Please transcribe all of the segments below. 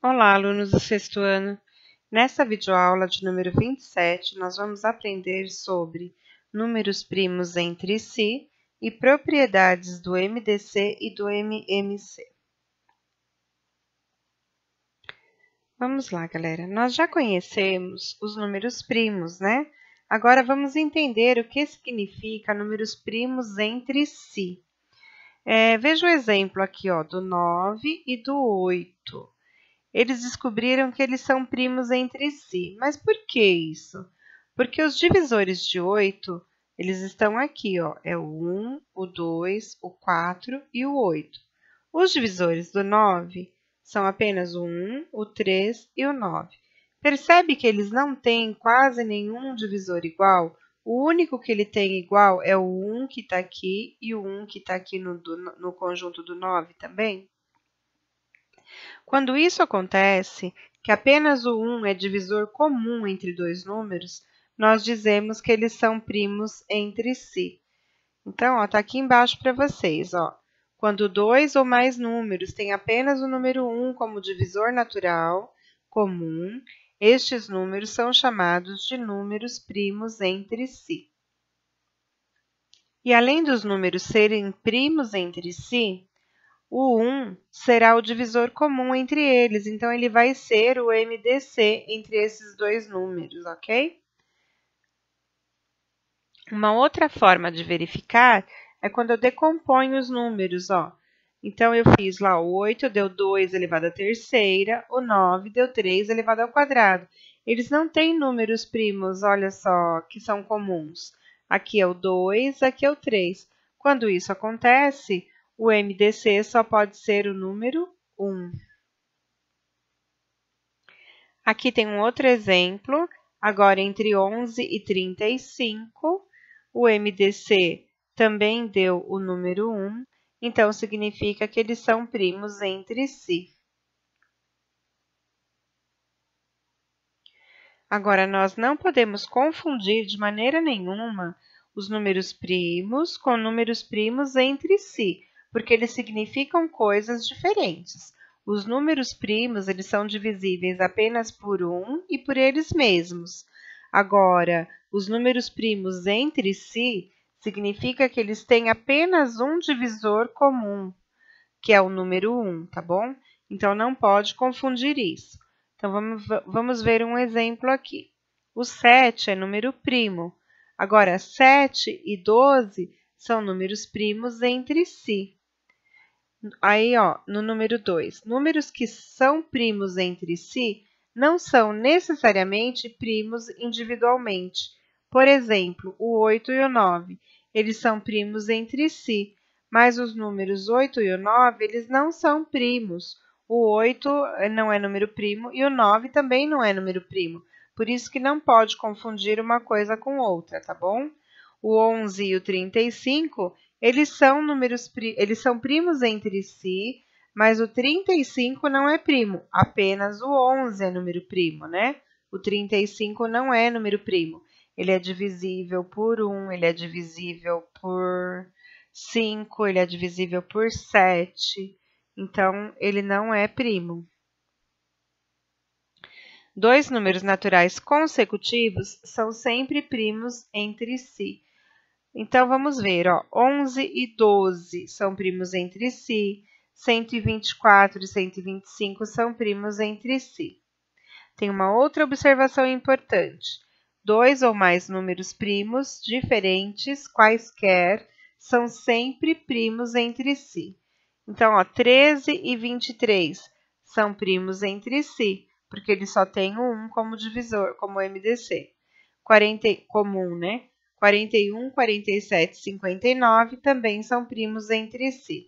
Olá, alunos do sexto ano! Nesta videoaula de número 27, nós vamos aprender sobre números primos entre si e propriedades do MDC e do MMC. Vamos lá, galera. Nós já conhecemos os números primos, né? Agora, vamos entender o que significa números primos entre si. É, veja o exemplo aqui ó, do 9 e do 8 eles descobriram que eles são primos entre si. Mas por que isso? Porque os divisores de 8, eles estão aqui, ó, é o 1, o 2, o 4 e o 8. Os divisores do 9 são apenas o 1, o 3 e o 9. Percebe que eles não têm quase nenhum divisor igual? O único que ele tem igual é o 1 que está aqui e o 1 que está aqui no, do, no conjunto do 9 também. Quando isso acontece, que apenas o 1 é divisor comum entre dois números, nós dizemos que eles são primos entre si. Então, está aqui embaixo para vocês. Ó. Quando dois ou mais números têm apenas o número 1 como divisor natural comum, estes números são chamados de números primos entre si. E além dos números serem primos entre si, o 1 será o divisor comum entre eles, então ele vai ser o MDC entre esses dois números, ok? Uma outra forma de verificar é quando eu decomponho os números, ó. Então, eu fiz lá o 8, deu 2 elevado à terceira, o 9 deu 3 elevado ao quadrado. Eles não têm números primos, olha só, que são comuns. Aqui é o 2, aqui é o 3. Quando isso acontece, o MDC só pode ser o número 1. Aqui tem um outro exemplo. Agora, entre 11 e 35, o MDC também deu o número 1, então significa que eles são primos entre si. Agora, nós não podemos confundir de maneira nenhuma os números primos com números primos entre si, porque eles significam coisas diferentes. Os números primos eles são divisíveis apenas por um e por eles mesmos. Agora, os números primos entre si significa que eles têm apenas um divisor comum, que é o número 1, tá bom? Então, não pode confundir isso. Então, vamos, vamos ver um exemplo aqui. O 7 é número primo. Agora, 7 e 12 são números primos entre si. Aí, ó, no número 2, números que são primos entre si não são necessariamente primos individualmente. Por exemplo, o 8 e o 9, eles são primos entre si, mas os números 8 e o 9, eles não são primos. O 8 eh, não é número primo e o 9 também não é número primo. Por isso que não pode confundir uma coisa com outra, tá bom? O 11 e o 35, eles são números eles são primos entre si, mas o 35 não é primo, apenas o 11 é número primo, né? O 35 não é número primo. Ele é divisível por 1, ele é divisível por 5, ele é divisível por 7. Então, ele não é primo. Dois números naturais consecutivos são sempre primos entre si. Então, vamos ver, ó, 11 e 12 são primos entre si, 124 e 125 são primos entre si. Tem uma outra observação importante. Dois ou mais números primos diferentes, quaisquer, são sempre primos entre si. Então, ó, 13 e 23 são primos entre si, porque ele só tem um como divisor, como MDC. 40, comum, né? 41, 47 59 também são primos entre si.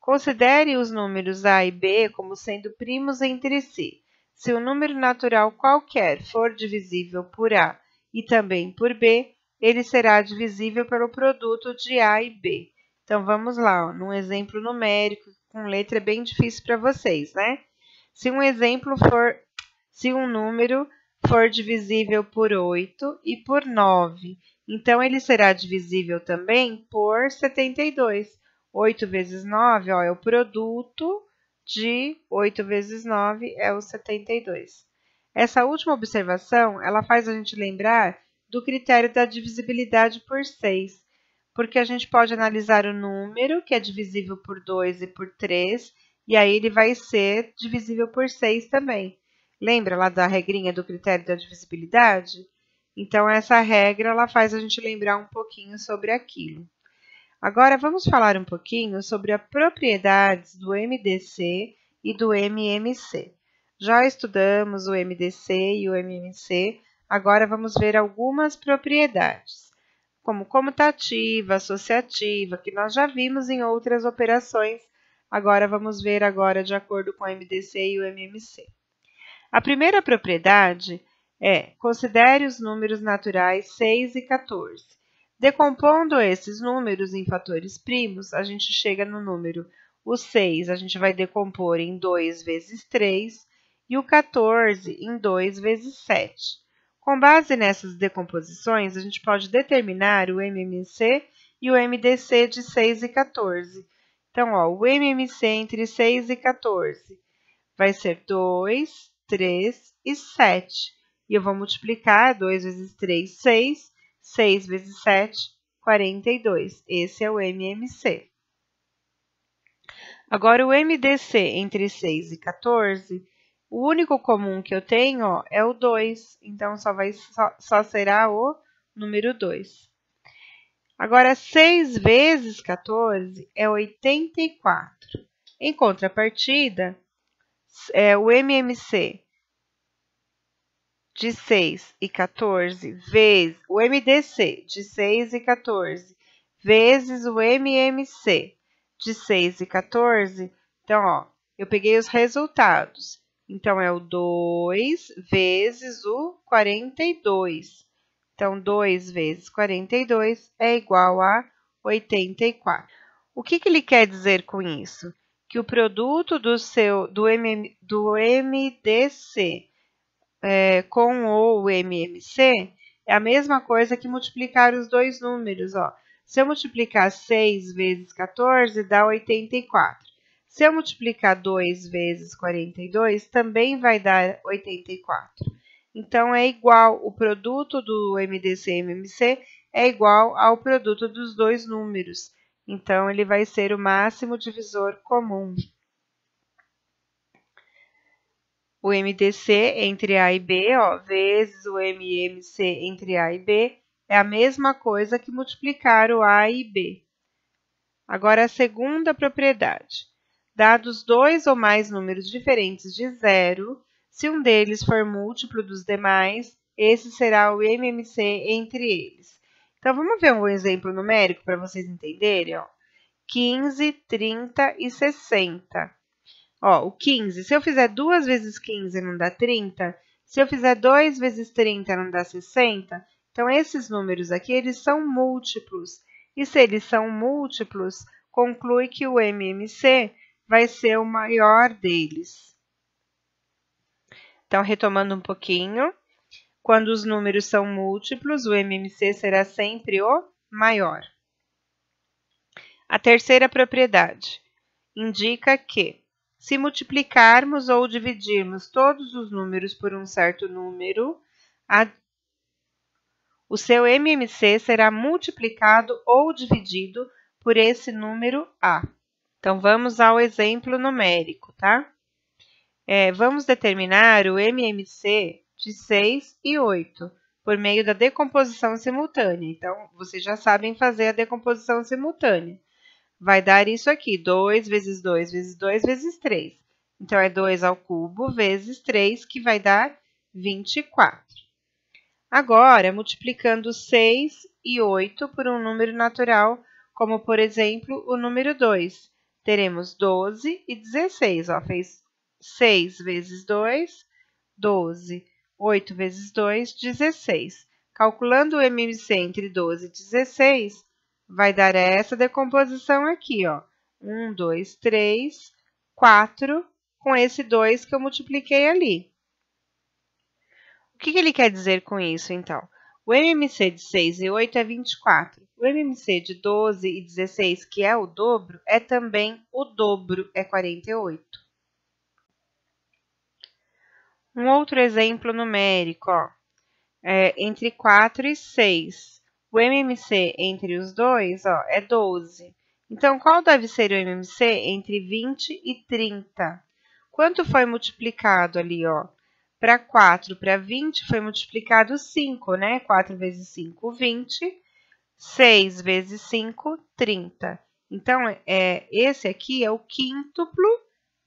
Considere os números A e B como sendo primos entre si. Se o um número natural qualquer for divisível por A e também por B, ele será divisível pelo produto de A e B. Então vamos lá, ó, num exemplo numérico com letra é bem difícil para vocês, né? Se um exemplo for se um número for divisível por 8 e por 9 então, ele será divisível também por 72. 8 vezes 9 ó, é o produto de 8 vezes 9 é o 72. Essa última observação, ela faz a gente lembrar do critério da divisibilidade por 6, porque a gente pode analisar o número, que é divisível por 2 e por 3, e aí ele vai ser divisível por 6 também. Lembra lá da regrinha do critério da divisibilidade? Então essa regra ela faz a gente lembrar um pouquinho sobre aquilo. Agora vamos falar um pouquinho sobre as propriedades do MDC e do MMC. Já estudamos o MDC e o MMC, agora vamos ver algumas propriedades, como comutativa, associativa, que nós já vimos em outras operações, agora vamos ver agora de acordo com o MDC e o MMC. A primeira propriedade é: considere os números naturais 6 e 14. Decompondo esses números em fatores primos, a gente chega no número o 6 a gente vai decompor em 2 vezes 3 e o 14 em 2 vezes 7. Com base nessas decomposições, a gente pode determinar o MMC e o MDC de 6 e 14. Então, ó, o MMC entre 6 e 14 vai ser 2, 3 e 7. E eu vou multiplicar 2 vezes 3, 6. 6 vezes 7, 42. Esse é o MMC. Agora, o MDC entre 6 e 14, o único comum que eu tenho ó, é o 2. Então, só, vai, só, só será o número 2. Agora, 6 vezes 14 é 84. Em contrapartida, é, o MMC de 6 e 14 vezes o MDC de 6 e 14 vezes o MMC de 6 e 14. Então, ó, eu peguei os resultados. Então, é o 2 vezes o 42. Então, 2 vezes 42 é igual a 84. O que, que ele quer dizer com isso? Que o produto do, seu, do, MM, do MDC é, com ou MMC é a mesma coisa que multiplicar os dois números. Ó. Se eu multiplicar 6 vezes 14, dá 84. Se eu multiplicar 2 vezes 42, também vai dar 84. Então, é igual, o produto do MDC e MMC é igual ao produto dos dois números. Então, ele vai ser o máximo divisor comum o MDC entre A e B, ó, vezes o MMC entre A e B, é a mesma coisa que multiplicar o A e B. Agora, a segunda propriedade. Dados dois ou mais números diferentes de zero, se um deles for múltiplo dos demais, esse será o MMC entre eles. Então, vamos ver um exemplo numérico para vocês entenderem? Ó. 15, 30 e 60. Ó, o 15. Se eu fizer 2 vezes 15, não dá 30. Se eu fizer 2 vezes 30, não dá 60. Então, esses números aqui, eles são múltiplos. E se eles são múltiplos, conclui que o MMC vai ser o maior deles. Então, retomando um pouquinho, quando os números são múltiplos, o MMC será sempre o maior. A terceira propriedade indica que se multiplicarmos ou dividirmos todos os números por um certo número, a... o seu MMC será multiplicado ou dividido por esse número A. Então, vamos ao exemplo numérico, tá? É, vamos determinar o MMC de 6 e 8 por meio da decomposição simultânea. Então, vocês já sabem fazer a decomposição simultânea vai dar isso aqui, 2 vezes 2 vezes 2 vezes 3. Então, é 2 ao cubo vezes 3, que vai dar 24. Agora, multiplicando 6 e 8 por um número natural, como, por exemplo, o número 2. Teremos 12 e 16, ó, fez 6 vezes 2, 12. 8 vezes 2, 16. Calculando o MMC entre 12 e 16, vai dar essa decomposição aqui, ó. 1, 2, 3, 4, com esse 2 que eu multipliquei ali. O que, que ele quer dizer com isso, então? O MMC de 6 e 8 é 24. O MMC de 12 e 16, que é o dobro, é também o dobro, é 48. Um outro exemplo numérico, ó, é entre 4 e 6. O MMC entre os dois ó, é 12. Então, qual deve ser o MMC entre 20 e 30? Quanto foi multiplicado ali, ó? Para 4 para 20 foi multiplicado 5, né? 4 vezes 5, 20. 6 vezes 5, 30. Então, é, esse aqui é o quíntuplo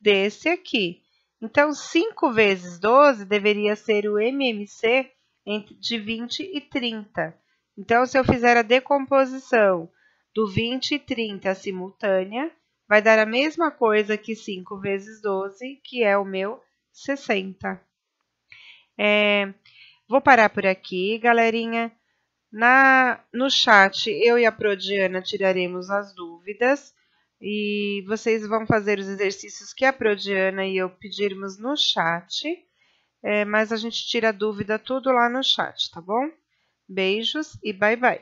desse aqui. Então, 5 vezes 12 deveria ser o MMC entre, de 20 e 30. Então, se eu fizer a decomposição do 20 e 30 simultânea, vai dar a mesma coisa que 5 vezes 12, que é o meu 60. É, vou parar por aqui, galerinha. Na, no chat, eu e a Prodiana tiraremos as dúvidas e vocês vão fazer os exercícios que a Prodiana e eu pedirmos no chat, é, mas a gente tira a dúvida tudo lá no chat, tá bom? Beijos e bye bye.